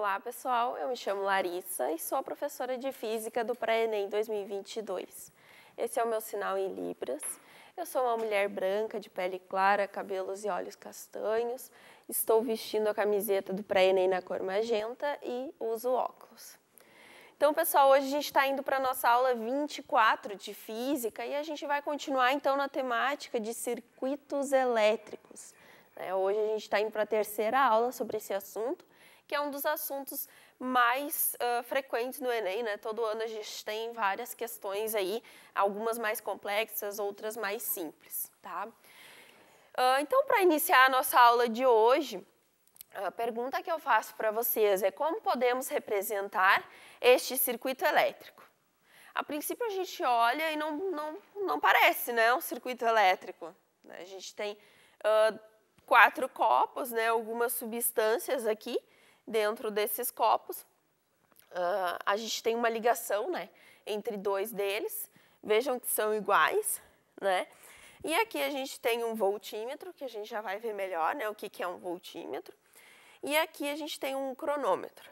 Olá, pessoal. Eu me chamo Larissa e sou professora de Física do Pré-ENEM 2022. Esse é o meu sinal em Libras. Eu sou uma mulher branca, de pele clara, cabelos e olhos castanhos. Estou vestindo a camiseta do Pré-ENEM na cor magenta e uso óculos. Então, pessoal, hoje a gente está indo para a nossa aula 24 de Física e a gente vai continuar, então, na temática de circuitos elétricos. Né? Hoje a gente está indo para a terceira aula sobre esse assunto que é um dos assuntos mais uh, frequentes no Enem, né? Todo ano a gente tem várias questões aí, algumas mais complexas, outras mais simples, tá? Uh, então, para iniciar a nossa aula de hoje, a pergunta que eu faço para vocês é como podemos representar este circuito elétrico? A princípio a gente olha e não, não, não parece né, um circuito elétrico. Né? A gente tem uh, quatro copos, né, algumas substâncias aqui, dentro desses copos, uh, a gente tem uma ligação né, entre dois deles, vejam que são iguais, né? E aqui a gente tem um voltímetro, que a gente já vai ver melhor né, o que, que é um voltímetro, e aqui a gente tem um cronômetro.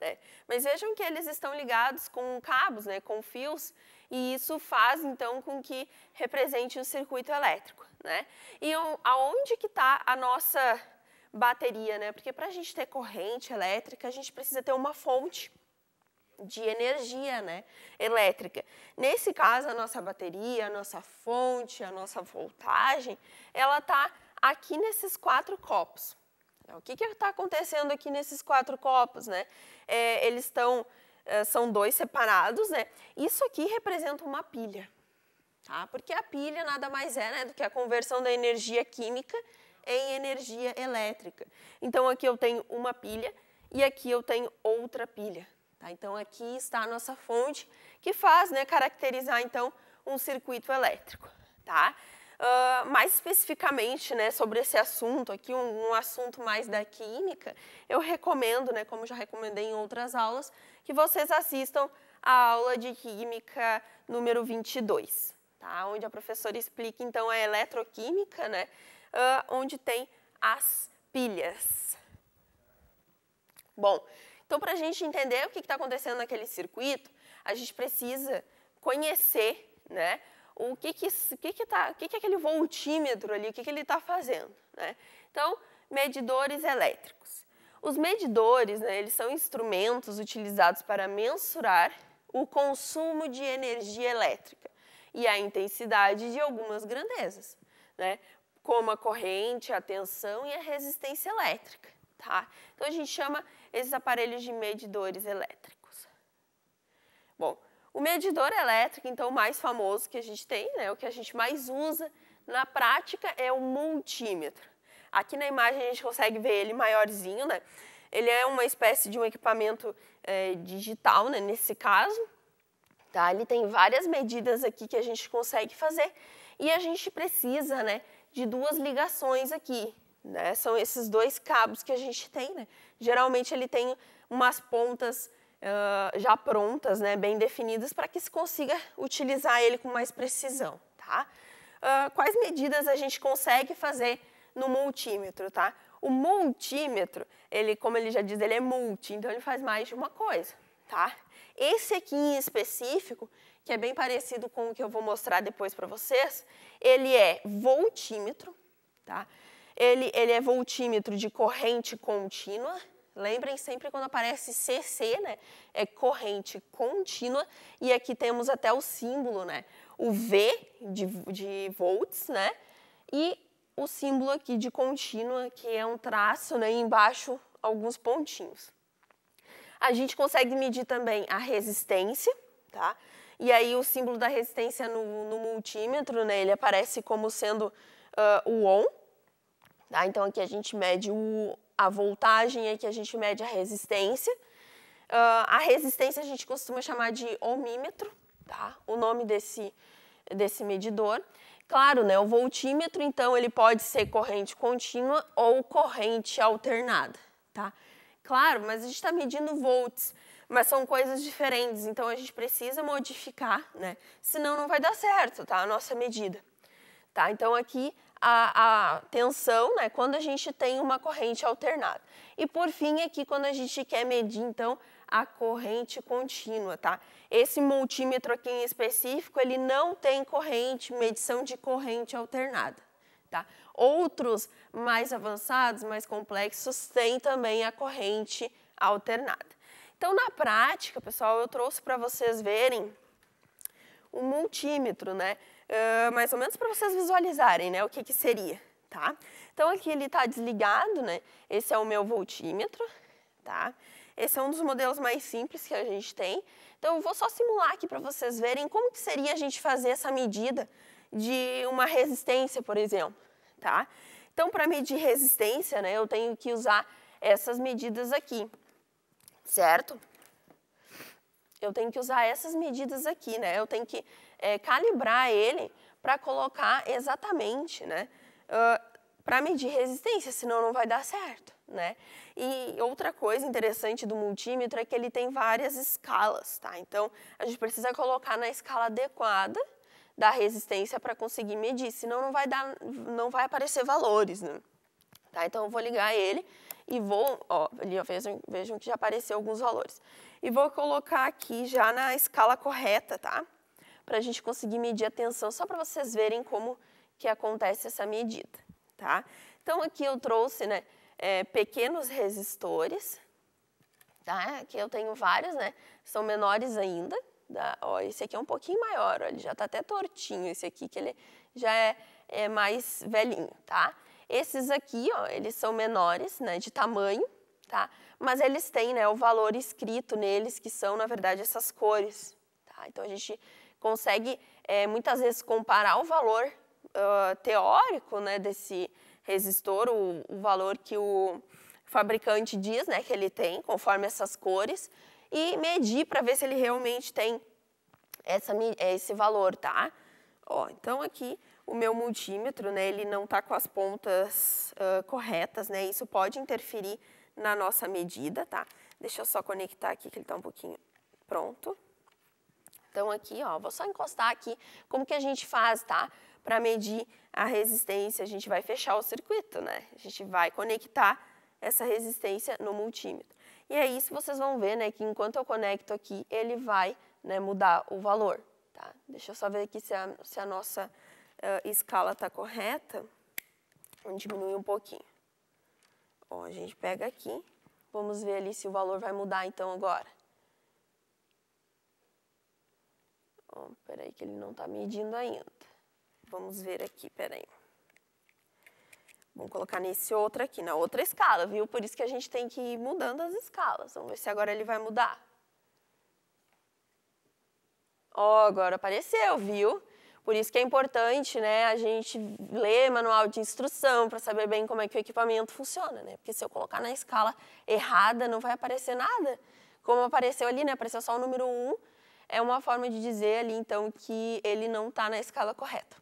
Né? Mas vejam que eles estão ligados com cabos, né, com fios, e isso faz então com que represente um circuito elétrico. Né? E aonde que está a nossa bateria, né? Porque para a gente ter corrente elétrica, a gente precisa ter uma fonte de energia né, elétrica. Nesse caso, a nossa bateria, a nossa fonte, a nossa voltagem, ela está aqui nesses quatro copos. Então, o que está acontecendo aqui nesses quatro copos? Né? É, eles estão, é, são dois separados, né? Isso aqui representa uma pilha, tá? Porque a pilha nada mais é né, do que a conversão da energia química em energia elétrica. Então aqui eu tenho uma pilha e aqui eu tenho outra pilha. Tá? Então aqui está a nossa fonte que faz né, caracterizar então um circuito elétrico. Tá? Uh, mais especificamente né, sobre esse assunto aqui, um, um, assunto mais da química, eu recomendo, né, como já recomendei em outras aulas, que vocês assistam a aula de química número 22, tá? onde a professora explica então a eletroquímica, né, uh, onde tem as pilhas. Bom, então para a gente entender o que está acontecendo naquele circuito, a gente precisa conhecer né, o que, que, que, que, tá, o que, que é aquele voltímetro ali, o que, que ele está fazendo. Né? Então, medidores elétricos. Os medidores, né, eles são instrumentos utilizados para mensurar o consumo de energia elétrica e a intensidade de algumas grandezas. Né? como a corrente, a tensão e a resistência elétrica. Tá? Então a gente chama esses aparelhos de medidores elétricos. Bom, o medidor elétrico, então, mais famoso que a gente tem, né, o que a gente mais usa na prática é o multímetro. Aqui na imagem a gente consegue ver ele maiorzinho, né? Ele é uma espécie de um equipamento é, digital, né, nesse caso. Tá? Ele tem várias medidas aqui que a gente consegue fazer e a gente precisa, né, de duas ligações aqui. Né? São esses dois cabos que a gente tem. Né? Geralmente ele tem umas pontas uh, já prontas, né? bem definidas, para que se consiga utilizar ele com mais precisão. Tá? Uh, quais medidas a gente consegue fazer no multímetro? Tá? O multímetro, ele, como ele já diz, ele é multi, então ele faz mais de uma coisa. Tá? Esse aqui em específico, que é bem parecido com o que eu vou mostrar depois para vocês, ele é voltímetro, tá? Ele, ele é voltímetro de corrente contínua, Lembrem sempre quando aparece CC, né? É corrente contínua. E aqui temos até o símbolo, né? O V de, de volts, né? E o símbolo aqui de contínua, que é um traço, né? embaixo alguns pontinhos. A gente consegue medir também a resistência, tá? E aí o símbolo da resistência no, no multímetro, né, ele aparece como sendo uh, o ohm. Tá? Então aqui a gente mede o, a voltagem, aqui a gente mede a resistência. Uh, a resistência a gente costuma chamar de ohmímetro, tá? o nome desse, desse medidor. Claro, né, o voltímetro, então, ele pode ser corrente contínua ou corrente alternada. Tá? Claro, mas a gente está medindo volts mas são coisas diferentes, então a gente precisa modificar, né? Senão não vai dar certo, tá? A nossa medida. Tá? Então aqui a, a tensão, né? Quando a gente tem uma corrente alternada. E por fim aqui é quando a gente quer medir, então a corrente contínua, tá? Esse multímetro aqui em específico, ele não tem corrente, medição de corrente alternada, tá? Outros mais avançados, mais complexos, têm também a corrente alternada. Então, na prática, pessoal, eu trouxe para vocês verem um multímetro, né? Uh, mais ou menos para vocês visualizarem, né? O que, que seria, tá? Então, aqui ele está desligado, né? Esse é o meu voltímetro, tá? Esse é um dos modelos mais simples que a gente tem. Então, eu vou só simular aqui para vocês verem como que seria a gente fazer essa medida de uma resistência, por exemplo, tá? Então, para medir resistência, né, eu tenho que usar essas medidas aqui certo? Eu tenho que usar essas medidas aqui, né? Eu tenho que é, calibrar ele para colocar exatamente, né? Uh, para medir resistência, senão não vai dar certo, né? E outra coisa interessante do multímetro é que ele tem várias escalas, tá? Então, a gente precisa colocar na escala adequada da resistência para conseguir medir, senão não vai dar, não vai aparecer valores, né? Tá? Então, eu vou ligar ele e vou, ó, ali ó, vejam, vejam que já apareceu alguns valores. E vou colocar aqui já na escala correta, tá? Para a gente conseguir medir a tensão, só para vocês verem como que acontece essa medida, tá? Então aqui eu trouxe, né, é, pequenos resistores, tá? Aqui eu tenho vários, né, são menores ainda. Da, ó, esse aqui é um pouquinho maior, ó, ele já está até tortinho, esse aqui que ele já é, é mais velhinho, tá? Esses aqui, ó, eles são menores, né, de tamanho, tá? Mas eles têm, né, o valor escrito neles, que são, na verdade, essas cores, tá? Então, a gente consegue, é, muitas vezes, comparar o valor uh, teórico, né, desse resistor, o, o valor que o fabricante diz, né, que ele tem, conforme essas cores, e medir para ver se ele realmente tem essa, esse valor, tá? Ó, então aqui o meu multímetro, né, ele não está com as pontas uh, corretas, né, isso pode interferir na nossa medida, tá? Deixa eu só conectar aqui que ele está um pouquinho pronto. Então aqui, ó, vou só encostar aqui, como que a gente faz, tá? Para medir a resistência, a gente vai fechar o circuito, né? A gente vai conectar essa resistência no multímetro. E aí, se vocês vão ver, né, que enquanto eu conecto aqui, ele vai né, mudar o valor, tá? Deixa eu só ver aqui se a, se a nossa uh, escala está correta, vamos diminuir um pouquinho. Ó, a gente pega aqui, vamos ver ali se o valor vai mudar então agora. Ó, peraí que ele não está medindo ainda. Vamos ver aqui, peraí. Vamos colocar nesse outro aqui, na outra escala, viu? Por isso que a gente tem que ir mudando as escalas. Vamos ver se agora ele vai mudar. Ó, oh, agora apareceu, viu? Por isso que é importante né, a gente ler manual de instrução para saber bem como é que o equipamento funciona, né? Porque se eu colocar na escala errada, não vai aparecer nada. Como apareceu ali, né? Apareceu só o número 1, um, é uma forma de dizer ali, então, que ele não está na escala correta.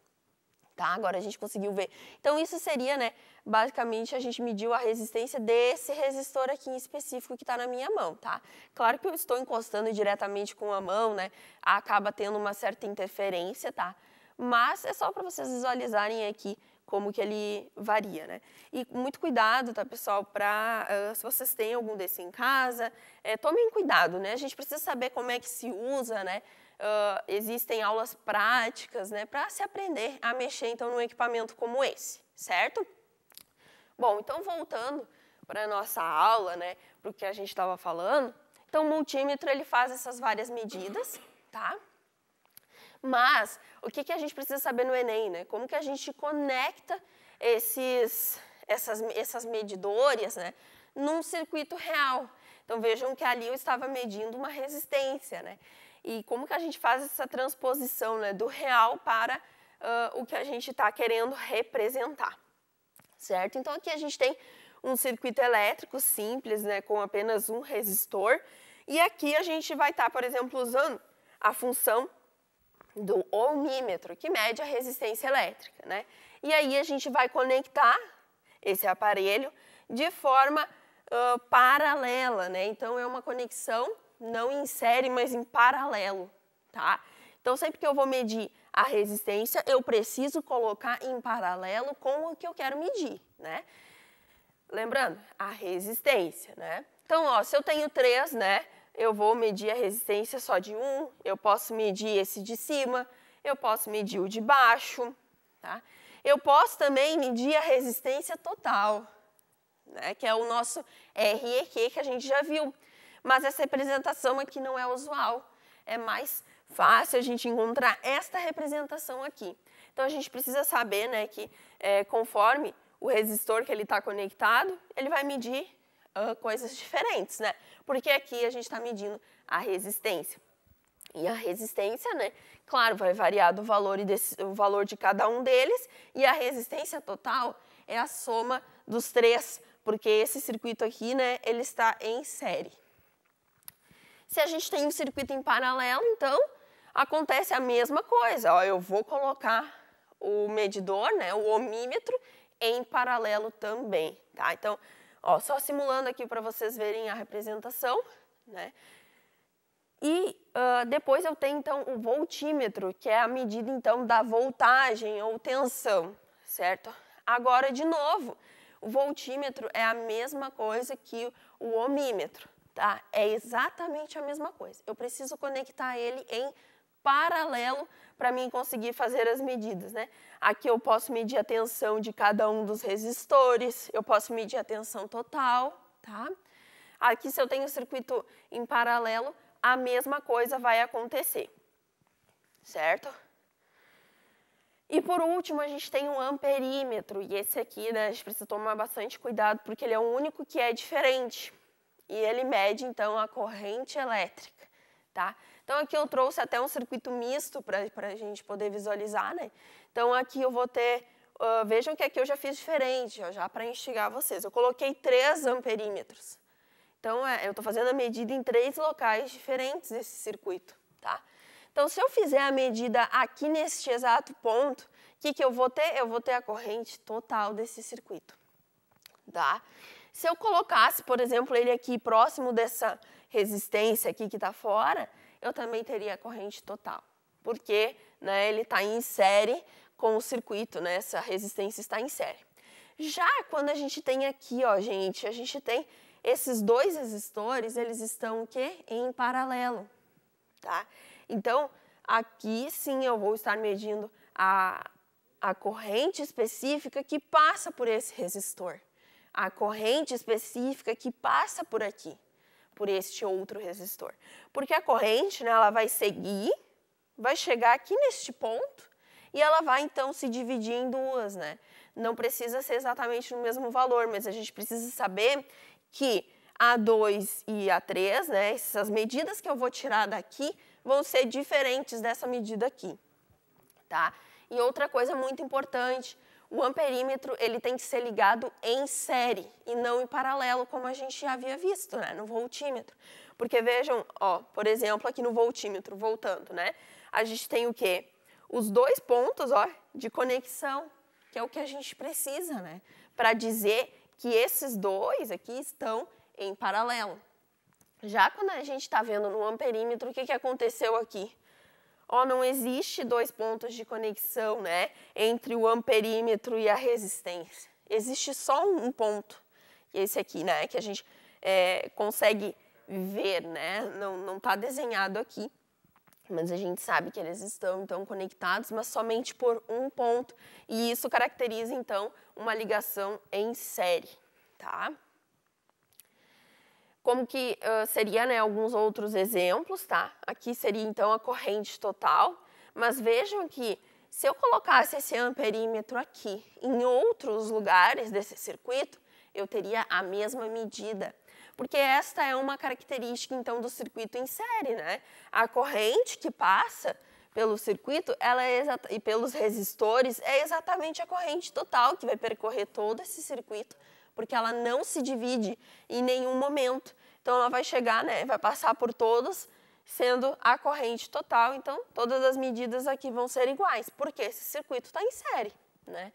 Tá? Agora a gente conseguiu ver. Então, isso seria, né? Basicamente, a gente mediu a resistência desse resistor aqui em específico que está na minha mão, tá? Claro que eu estou encostando diretamente com a mão, né? Acaba tendo uma certa interferência, tá? mas é só para vocês visualizarem aqui como que ele varia, né? E muito cuidado, tá, pessoal, para uh, ah, se vocês têm algum desse em casa, é, tomem cuidado, né? A gente precisa saber como é que se usa, né? Uh, existem aulas práticas, né, para se aprender a mexer, então, num equipamento como esse, certo? Bom, então, voltando para a nossa aula, né, para o que a gente estava falando, então, o multímetro, ele faz essas várias medidas, tá? Mas o que, que a gente precisa saber no Enem, né? Como que a gente conecta esses, essas, essas medidores né, num circuito real? Então vejam que ali eu estava medindo uma resistência, né? E como que a gente faz essa transposição né, do real para uh, o que a gente está querendo representar, certo? Então aqui a gente tem um circuito elétrico simples, né, com apenas um resistor, e aqui a gente vai estar, tá, por exemplo, usando a função do ohmímetro, que mede a resistência elétrica. Né? E aí a gente vai conectar esse aparelho de forma uh, paralela, né? Então é uma conexão não em série, mas em paralelo, tá? Então sempre que eu vou medir a resistência, eu preciso colocar em paralelo com o que eu quero medir, né? Lembrando, a resistência, né? Então, ó, se eu tenho três, né? eu vou medir a resistência só de um, eu posso medir esse de cima, eu posso medir o de baixo, tá? Eu posso também medir a resistência total, né, que é o nosso REQ que a gente já viu. Mas essa representação aqui não é usual, é mais fácil a gente encontrar esta representação aqui. Então, a gente precisa saber né, que é, conforme o resistor que ele está conectado, ele vai medir uh, coisas diferentes, né? Porque aqui a gente está medindo a resistência. E a resistência, né? Claro, vai variar do valor, desse, o valor de cada um deles. E a resistência total é a soma dos três, porque esse circuito aqui, né, ele está em série. Se a gente tem um circuito em paralelo, então, acontece a mesma coisa. Ó, eu vou colocar o medidor, né, o ohmímetro, em paralelo também. Tá? Então, Ó, só simulando aqui para vocês verem a representação, né? E uh, depois eu tenho, então, o voltímetro, que é a medida, então, da voltagem ou tensão, certo? Agora, de novo, o voltímetro é a mesma coisa que o ohmímetro, tá? É exatamente a mesma coisa. Eu preciso conectar ele em paralelo para mim conseguir fazer as medidas, né? Aqui eu posso medir a tensão de cada um dos resistores, eu posso medir a tensão total, tá? Aqui se eu tenho o circuito em paralelo, a mesma coisa vai acontecer, certo? E por último, a gente tem um amperímetro, e esse aqui, né, a gente precisa tomar bastante cuidado, porque ele é o único que é diferente. E ele mede, então, a corrente elétrica, tá? Então aqui eu trouxe até um circuito misto para a gente poder visualizar, né? Então aqui eu vou ter, uh, vejam que aqui eu já fiz diferente, ó, já para instigar vocês. Eu coloquei 3 amperímetros. Então é, eu estou fazendo a medida em três locais diferentes desse circuito, tá? Então se eu fizer a medida aqui neste exato ponto, o que, que eu vou ter? Eu vou ter a corrente total desse circuito, tá? Se eu colocasse, por exemplo, ele aqui próximo dessa resistência aqui que está fora, eu também teria corrente total, porque né, ele está em série com o circuito, né, essa resistência está em série. Já quando a gente tem aqui, ó, gente, a gente tem esses dois resistores, eles estão o quê? Em paralelo, tá? Então, aqui sim eu vou estar medindo a, a corrente específica que passa por esse resistor, a corrente específica que passa por aqui por este outro resistor. Porque a corrente, né, ela vai seguir, vai chegar aqui neste ponto e ela vai então se dividir em duas, né? Não precisa ser exatamente no mesmo valor, mas a gente precisa saber que a2 e A3, né, essas medidas que eu vou tirar daqui vão ser diferentes dessa medida aqui, tá? E outra coisa muito importante, o amperímetro ele tem que ser ligado em série e não em paralelo, como a gente já havia visto né, no voltímetro. Porque vejam, ó, por exemplo, aqui no voltímetro, voltando, né? A gente tem o quê? Os dois pontos ó, de conexão, que é o que a gente precisa, né? Para dizer que esses dois aqui estão em paralelo. Já quando a gente está vendo no amperímetro, o que, que aconteceu aqui? Ó, não existe dois pontos de conexão, né, entre o amperímetro e a resistência. Existe só um ponto, esse aqui, né, que a gente é, consegue ver, né, não está desenhado aqui, mas a gente sabe que eles estão, então, conectados, mas somente por um ponto, e isso caracteriza, então, uma ligação em série, tá? como que uh, seria né, alguns outros exemplos, tá? Aqui seria então a corrente total, mas vejam que se eu colocasse esse amperímetro aqui em outros lugares desse circuito, eu teria a mesma medida, porque esta é uma característica então do circuito em série, né? A corrente que passa pelo circuito ela é e pelos resistores é exatamente a corrente total que vai percorrer todo esse circuito porque ela não se divide em nenhum momento. Então ela vai chegar, né, vai passar por todos, sendo a corrente total. Então todas as medidas aqui vão ser iguais, porque esse circuito está em série, né?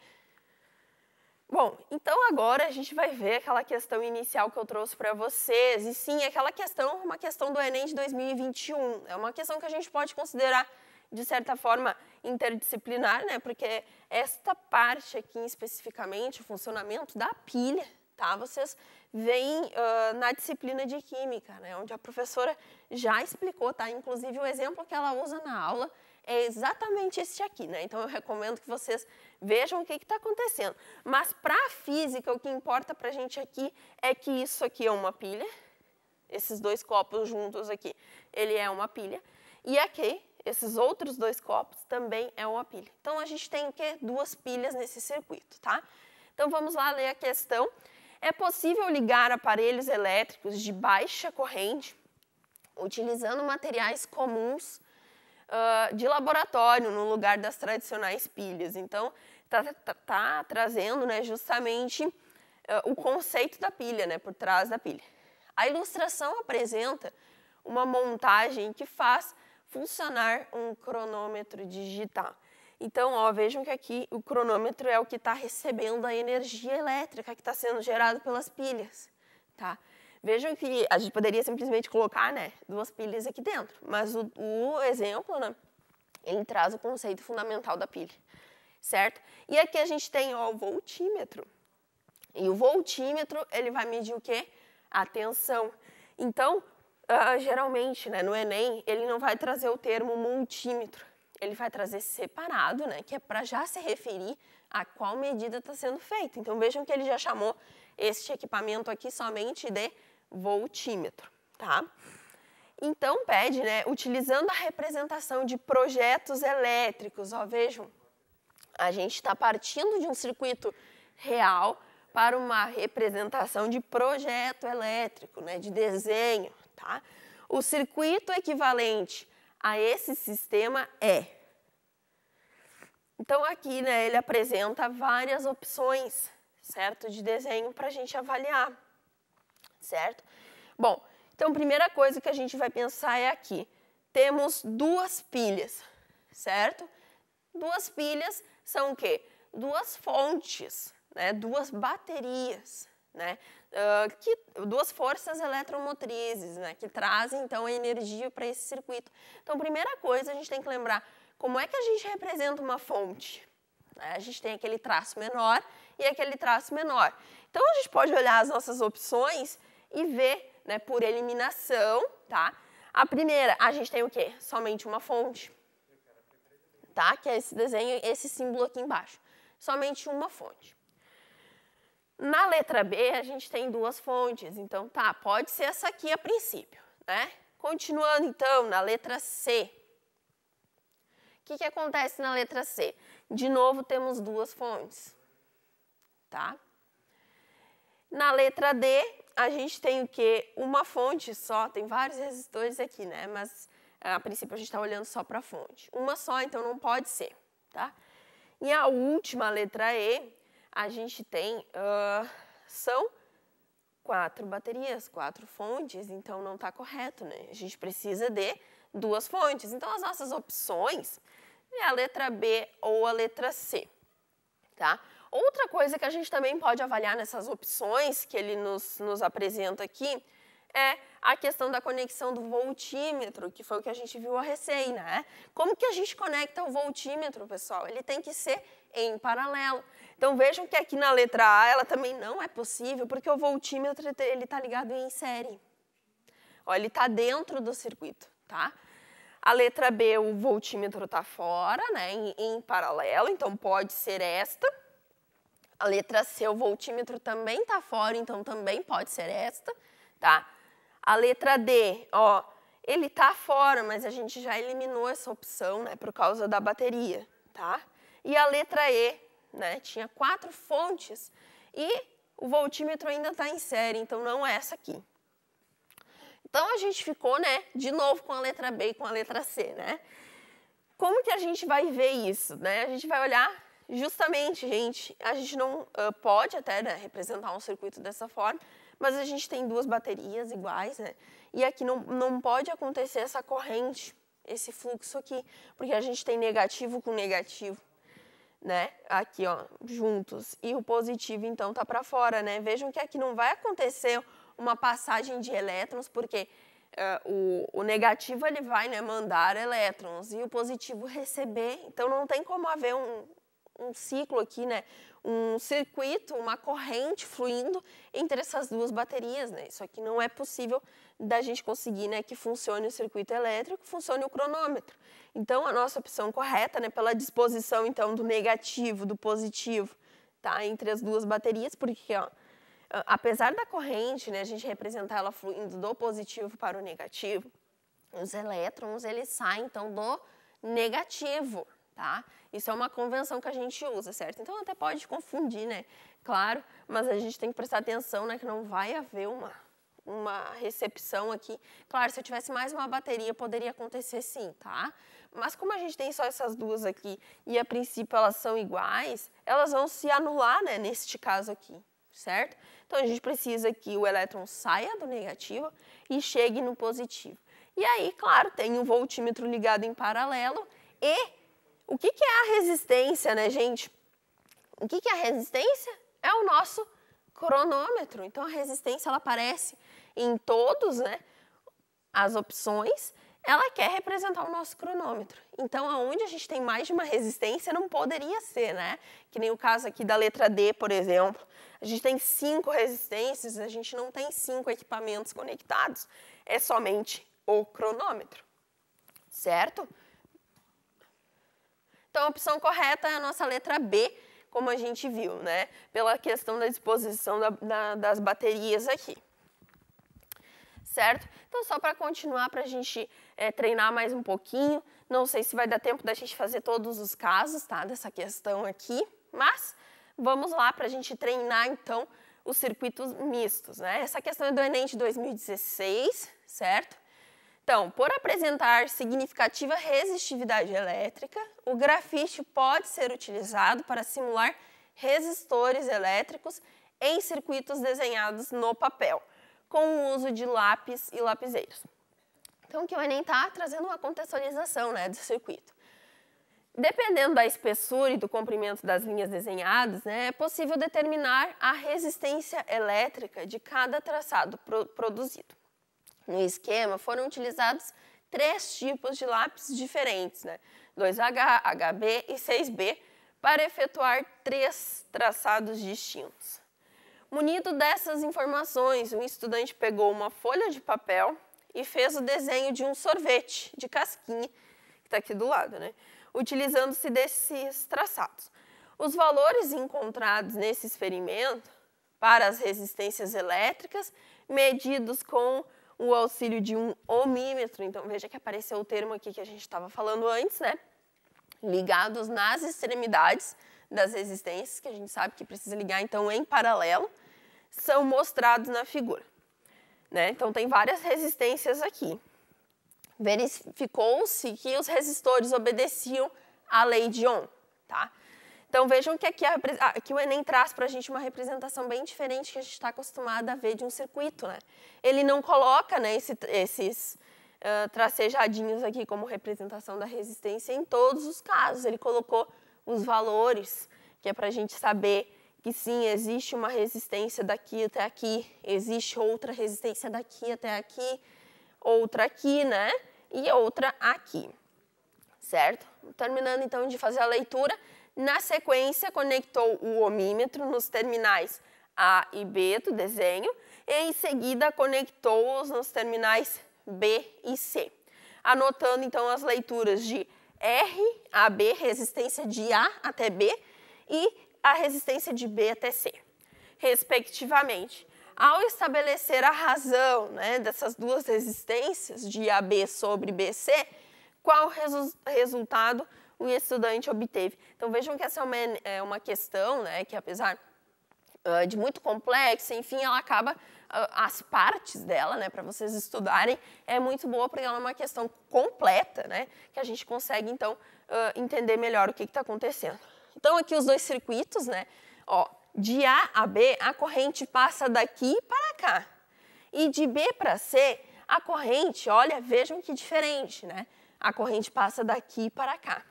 Bom, então agora a gente vai ver aquela questão inicial que eu trouxe para vocês. E sim, aquela questão, uma questão do Enem de 2021. É uma questão que a gente pode considerar de certa forma, interdisciplinar, né? Porque esta parte aqui, especificamente, o funcionamento da pilha, tá? Vocês veem uh, na disciplina de Química, né? Onde a professora já explicou, tá? Inclusive, o exemplo que ela usa na aula é exatamente este aqui, né? Então, eu recomendo que vocês vejam o que está acontecendo. Mas, para a física, o que importa para a gente aqui é que isso aqui é uma pilha, esses dois copos juntos aqui, ele é uma pilha, e aqui esses outros dois copos também é uma pilha. Então, a gente tem que duas pilhas nesse circuito, tá? Então, vamos lá ler a questão. É possível ligar aparelhos elétricos de baixa corrente utilizando materiais comuns uh, de laboratório no lugar das tradicionais pilhas. Então, está tá, tá, tá trazendo né, justamente uh, o conceito da pilha, né, por trás da pilha. A ilustração apresenta uma montagem que faz funcionar um cronômetro digital. Então, ó, vejam que aqui o cronômetro é o que está recebendo a energia elétrica que está sendo gerada pelas pilhas, tá? Vejam que a gente poderia simplesmente colocar, né, duas pilhas aqui dentro, mas o, o exemplo, né, ele traz o conceito fundamental da pilha, certo? E aqui a gente tem, ó, o voltímetro. E o voltímetro, ele vai medir o quê? A tensão. Então, uh, geralmente, né, no Enem, ele não vai trazer o termo multímetro. Ele vai trazer separado, né, que é para já se referir a qual medida está sendo feita. Então, vejam que ele já chamou este equipamento aqui somente de voltímetro, tá? Então, pede, né, utilizando a representação de projetos elétricos, ó, vejam, a gente está partindo de um circuito real para uma representação de projeto elétrico, né, de desenho. Tá? O circuito equivalente a esse sistema é. Então, aqui né, ele apresenta várias opções certo? De desenho para a gente avaliar, certo? Bom, então primeira coisa que a gente vai pensar é aqui. Temos duas pilhas, certo? Duas pilhas são o quê? Duas fontes, né? duas baterias, né? Uh, que, duas forças eletromotrizes, né? Que trazem, então, a energia para esse circuito. Então, primeira coisa, a gente tem que lembrar como é que a gente representa uma fonte. Né? A gente tem aquele traço menor e aquele traço menor. Então, a gente pode olhar as nossas opções e ver, né, por eliminação, tá? A primeira, a gente tem o quê? Somente uma fonte, tá? Que é esse desenho, esse símbolo aqui embaixo. Somente uma fonte. Na letra B, a gente tem duas fontes, então tá, pode ser essa aqui a princípio, né? Continuando então na letra C. O que, que acontece na letra C? De novo, temos duas fontes, tá? Na letra D, a gente tem o quê? Uma fonte só, tem vários resistores aqui, né? Mas é, a princípio a gente está olhando só para a fonte. Uma só, então não pode ser, tá? E a última letra E, a gente tem, uh, são quatro baterias, quatro fontes, então não está correto, né? A gente precisa de duas fontes. Então, as nossas opções é a letra B ou a letra C, tá? Outra coisa que a gente também pode avaliar nessas opções que ele nos, nos apresenta aqui é a questão da conexão do voltímetro, que foi o que a gente viu a recém, né? Como que a gente conecta o voltímetro, pessoal? Ele tem que ser em paralelo. Então vejam que aqui na letra A ela também não é possível, porque o voltímetro ele está ligado em série. Ó, ele está dentro do circuito, tá? A letra B, o voltímetro está fora, né, em, em paralelo, então pode ser esta. A letra C, o voltímetro também está fora, então também pode ser esta, tá? A letra D, ó, ele está fora, mas a gente já eliminou essa opção, né, por causa da bateria, tá? E a letra E, né? Tinha quatro fontes e o voltímetro ainda está em série, então não é essa aqui. Então a gente ficou, né, de novo com a letra B e com a letra C, né? Como que a gente vai ver isso, né? A gente vai olhar justamente, gente, a gente não uh, pode até né, representar um circuito dessa forma, mas a gente tem duas baterias iguais, né? E aqui não, não pode acontecer essa corrente, esse fluxo aqui, porque a gente tem negativo com negativo né? Aqui, ó, juntos. E o positivo, então, tá para fora, né? Vejam que aqui não vai acontecer uma passagem de elétrons, porque uh, o, o, negativo, ele vai, né, mandar elétrons e o positivo receber. Então, não tem como haver um, um ciclo aqui, né? um circuito, uma corrente fluindo entre essas duas baterias, né? Isso aqui não é possível da gente conseguir, né, que funcione o circuito elétrico, funcione o cronômetro. Então a nossa opção correta, né, pela disposição então do negativo, do positivo, tá, entre as duas baterias, porque ó, apesar da corrente, né, a gente representar ela fluindo do positivo para o negativo, os elétrons eles saem então do negativo, tá? Isso é uma convenção que a gente usa, certo? Então até pode confundir, né? Claro, mas a gente tem que prestar atenção, né? Que não vai haver uma, uma recepção aqui. Claro, se eu tivesse mais uma bateria, poderia acontecer sim, tá? Mas como a gente tem só essas duas aqui e a princípio elas são iguais, elas vão se anular, né? Neste caso aqui, certo? Então a gente precisa que o elétron saia do negativo e chegue no positivo. E aí, claro, tem o voltímetro ligado em paralelo e o que, que é a resistência, né, gente? O que, que é a resistência? É o nosso cronômetro. Então, a resistência ela aparece em todos, né? As opções, ela quer representar o nosso cronômetro. Então, aonde a gente tem mais de uma resistência, não poderia ser, né? Que nem o caso aqui da letra D, por exemplo. A gente tem cinco resistências, a gente não tem cinco equipamentos conectados. É somente o cronômetro, certo? Então a opção correta é a nossa letra B, como a gente viu, né? Pela questão da disposição da, da, das baterias aqui. Certo? Então, só para continuar, para a gente é, treinar mais um pouquinho, não sei se vai dar tempo da gente fazer todos os casos, tá? Dessa questão aqui, mas vamos lá para a gente treinar, então, os circuitos mistos, né? Essa questão é do Enem de 2016, certo? Então, por apresentar significativa resistividade elétrica, o grafite pode ser utilizado para simular resistores elétricos em circuitos desenhados no papel, com o uso de lápis e lapiseiros. Então, que o Enem está trazendo é uma contextualização né, do circuito. Dependendo da espessura e do comprimento das linhas desenhadas, né, é possível determinar a resistência elétrica de cada traçado pro produzido no esquema foram utilizados três tipos de lápis diferentes, né? 2H, HB e 6B, para efetuar três traçados distintos. Munido dessas informações, um estudante pegou uma folha de papel e fez o desenho de um sorvete de casquinha, que está aqui do lado, né? utilizando-se desses traçados. Os valores encontrados nesse experimento para as resistências elétricas, medidos com o auxílio de um ohmímetro. Então, veja que apareceu o termo aqui que a gente estava falando antes, né? Ligados nas extremidades das resistências, que a gente sabe que precisa ligar, então, em paralelo, são mostrados na figura. Né? Então, tem várias resistências aqui. Verificou-se que os resistores obedeciam à lei de Ohm, tá? Então vejam que aqui a, que o Enem traz para a gente uma representação bem diferente que a gente está acostumada a ver de um circuito. Né? Ele não coloca né, esse, esses uh, tracejadinhos aqui como representação da resistência em todos os casos. Ele colocou os valores, que é para a gente saber que sim, existe uma resistência daqui até aqui, existe outra resistência daqui até aqui, outra aqui, né? E outra aqui, certo? Terminando então de fazer a leitura, na sequência, conectou o ohmímetro nos terminais A e B do desenho e em seguida conectou-os nos terminais B e C, anotando então as leituras de R a B, resistência de A até B, e a resistência de B até C, respectivamente. Ao estabelecer a razão né, dessas duas resistências, de AB sobre BC, qual o resu resultado o estudante obteve. Então vejam que essa é uma, é questão né, que, apesar ah, de muito complexa, enfim, ela acaba, ah, as partes dela, né, para vocês estudarem, é muito boa porque ela é uma questão completa, né, que a gente consegue, então, ah, entender melhor o que está acontecendo. Então aqui os dois circuitos, né, ó, de A a B, a corrente passa daqui para cá. E de B para C, a corrente, olha, vejam que diferente, né? A corrente passa daqui para cá.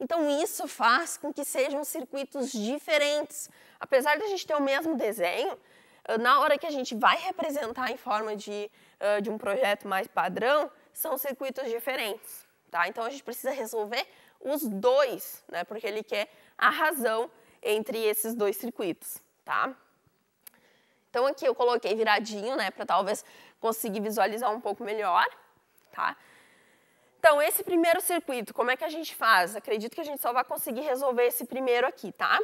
Então, isso faz com que sejam circuitos diferentes. Apesar de a gente ter o mesmo desenho, na hora que a gente vai representar em forma de, de um projeto mais padrão, são circuitos diferentes. Tá? Então, a gente precisa resolver os dois, né? porque ele quer a razão entre esses dois circuitos. Tá? Então, aqui eu coloquei viradinho né? para talvez conseguir visualizar um pouco melhor. Tá? Então, esse primeiro circuito, como é que a gente faz? Acredito que a gente só vai conseguir resolver esse primeiro aqui, tá?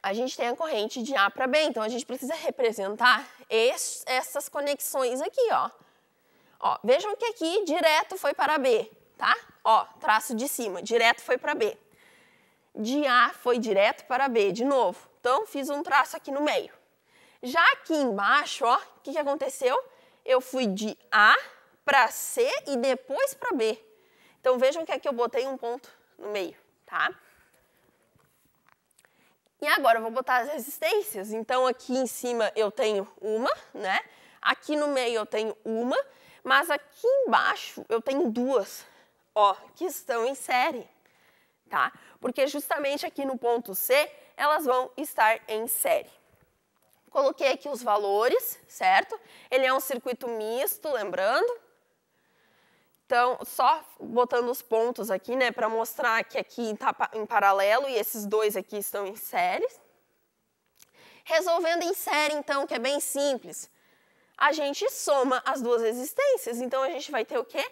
A gente tem a corrente de A para B, então a gente precisa representar essas conexões aqui, ó. ó. Vejam que aqui direto foi para B, tá? Ó, traço de cima, direto foi para B. De A foi direto para B, de novo. Então, fiz um traço aqui no meio. Já aqui embaixo, ó, o que, que aconteceu? Eu fui de A para C e depois para B. Então vejam que aqui eu botei um ponto no meio, tá? E agora eu vou botar as resistências. Então aqui em cima eu tenho uma, né? Aqui no meio eu tenho uma, mas aqui embaixo eu tenho duas, ó, que estão em série, tá? Porque justamente aqui no ponto C elas vão estar em série. Coloquei aqui os valores, certo? Ele é um circuito misto, lembrando. Então, só botando os pontos aqui, né, para mostrar que aqui está em paralelo e esses dois aqui estão em séries. Resolvendo em série, então, que é bem simples, a gente soma as duas resistências. Então, a gente vai ter o quê?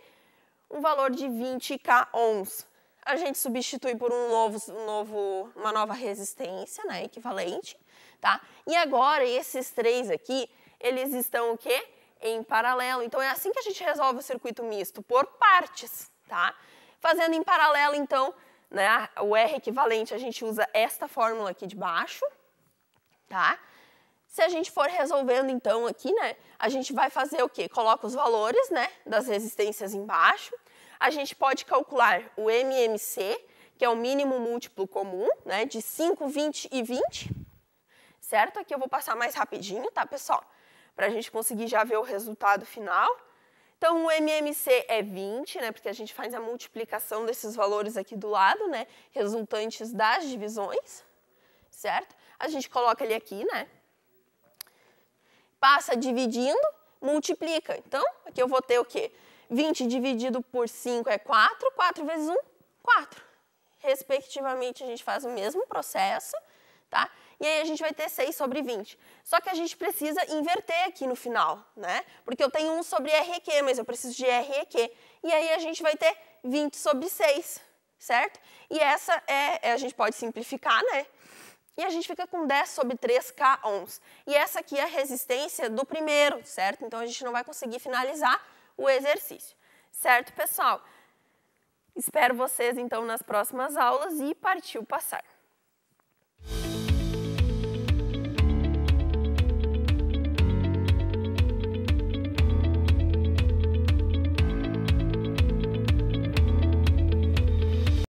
Um valor de 20k ohms. A gente substitui por um novo, um novo, uma nova resistência, né, equivalente, tá? E agora, esses três aqui, eles estão o quê? em paralelo. Então, é assim que a gente resolve o circuito misto, por partes, tá? Fazendo em paralelo, então, né, o R equivalente, a gente usa esta fórmula aqui de baixo, tá? Se a gente for resolvendo, então, aqui, né, a gente vai fazer o quê? Coloca os valores, né, das resistências embaixo. A gente pode calcular o MMC, que é o mínimo múltiplo comum, né, de 5, 20 e 20, certo? Aqui eu vou passar mais rapidinho, tá, pessoal? para a gente conseguir já ver o resultado final. Então, o MMC é 20, né, porque a gente faz a multiplicação desses valores aqui do lado, né, resultantes das divisões, certo? A gente coloca ele aqui, né? Passa dividindo, multiplica. Então, aqui eu vou ter o quê? 20 dividido por 5 é 4, 4 vezes 1, 4. Respectivamente, a gente faz o mesmo processo, tá? e aí a gente vai ter 6 sobre 20. Só que a gente precisa inverter aqui no final, né? Porque eu tenho 1 sobre RQ, mas eu preciso de RQ. E aí a gente vai ter 20 sobre 6, certo? E essa é, é, a gente pode simplificar, né? E a gente fica com 10 sobre 3 K ohms. E essa aqui é a resistência do primeiro, certo? Então a gente não vai conseguir finalizar o exercício. Certo, pessoal? Espero vocês então nas próximas aulas e partiu passar.